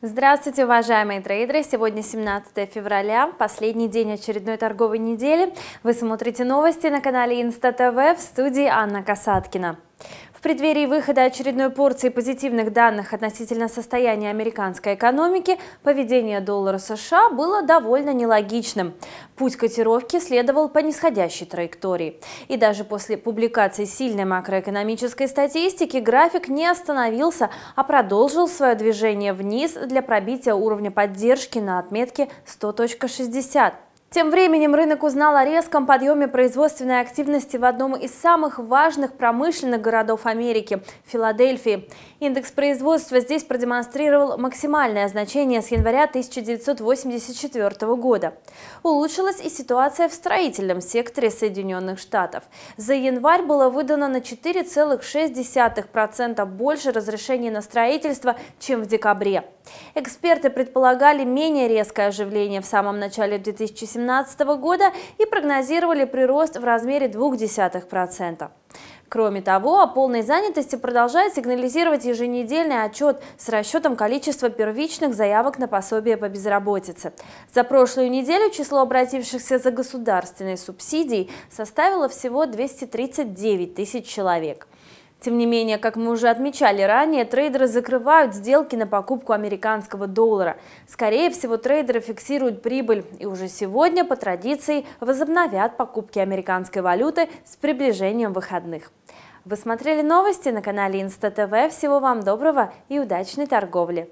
Здравствуйте, уважаемые трейдеры! Сегодня 17 февраля, последний день очередной торговой недели. Вы смотрите новости на канале Инста ТВ в студии Анна Касаткина преддверии выхода очередной порции позитивных данных относительно состояния американской экономики, поведение доллара США было довольно нелогичным. Путь котировки следовал по нисходящей траектории. И даже после публикации сильной макроэкономической статистики график не остановился, а продолжил свое движение вниз для пробития уровня поддержки на отметке 100.60. Тем временем рынок узнал о резком подъеме производственной активности в одном из самых важных промышленных городов Америки – Филадельфии. Индекс производства здесь продемонстрировал максимальное значение с января 1984 года. Улучшилась и ситуация в строительном секторе Соединенных Штатов. За январь было выдано на 4,6% больше разрешений на строительство, чем в декабре. Эксперты предполагали менее резкое оживление в самом начале 2017 года. 2017 года и прогнозировали прирост в размере 0,2%. Кроме того, о полной занятости продолжает сигнализировать еженедельный отчет с расчетом количества первичных заявок на пособие по безработице. За прошлую неделю число обратившихся за государственной субсидией составило всего 239 тысяч человек. Тем не менее, как мы уже отмечали ранее, трейдеры закрывают сделки на покупку американского доллара. Скорее всего, трейдеры фиксируют прибыль и уже сегодня по традиции возобновят покупки американской валюты с приближением выходных. Вы смотрели новости на канале Инста ТВ. Всего вам доброго и удачной торговли!